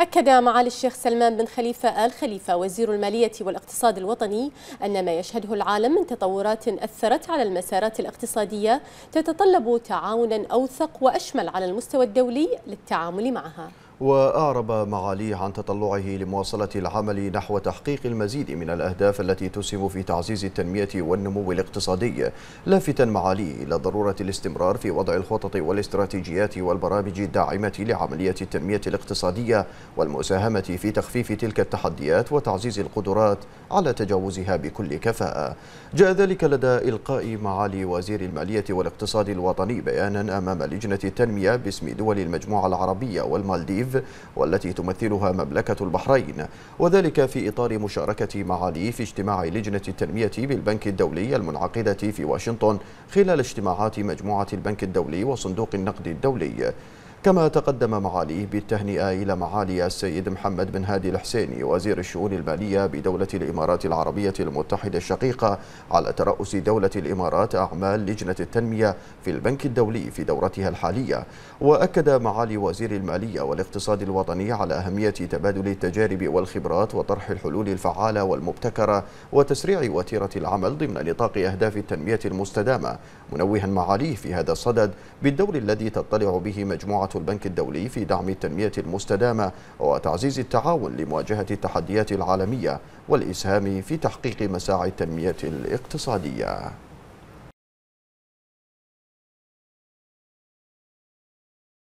أكد معالي الشيخ سلمان بن خليفة آل خليفة وزير المالية والاقتصاد الوطني أن ما يشهده العالم من تطورات أثرت على المسارات الاقتصادية تتطلب تعاونا أوثق وأشمل على المستوى الدولي للتعامل معها وأعرب معاليه عن تطلعه لمواصلة العمل نحو تحقيق المزيد من الأهداف التي تسهم في تعزيز التنمية والنمو الاقتصادي لافتا معاليه إلى ضرورة الاستمرار في وضع الخطط والاستراتيجيات والبرامج الداعمة لعملية التنمية الاقتصادية والمساهمة في تخفيف تلك التحديات وتعزيز القدرات على تجاوزها بكل كفاءة جاء ذلك لدى إلقاء معالي وزير المالية والاقتصاد الوطني بيانا أمام لجنة التنمية باسم دول المجموعة العربية والمالديف أبيب والتي تمثلها مملكة البحرين وذلك في إطار مشاركة معالي في اجتماع لجنة التنمية بالبنك الدولي المنعقدة في واشنطن خلال اجتماعات مجموعة البنك الدولي وصندوق النقد الدولي كما تقدم معاليه بالتهنئة إلى معالي السيد محمد بن هادي الحسيني وزير الشؤون المالية بدولة الإمارات العربية المتحدة الشقيقة على ترأس دولة الإمارات أعمال لجنة التنمية في البنك الدولي في دورتها الحالية وأكد معالي وزير المالية والاقتصاد الوطني على أهمية تبادل التجارب والخبرات وطرح الحلول الفعالة والمبتكرة وتسريع وتيرة العمل ضمن نطاق أهداف التنمية المستدامة منوها معاليه في هذا الصدد بالدور الذي تطلع به مجموعة جامعة البنك الدولي في دعم التنمية المستدامة وتعزيز التعاون لمواجهة التحديات العالمية والإسهام في تحقيق مساعي التنمية الاقتصادية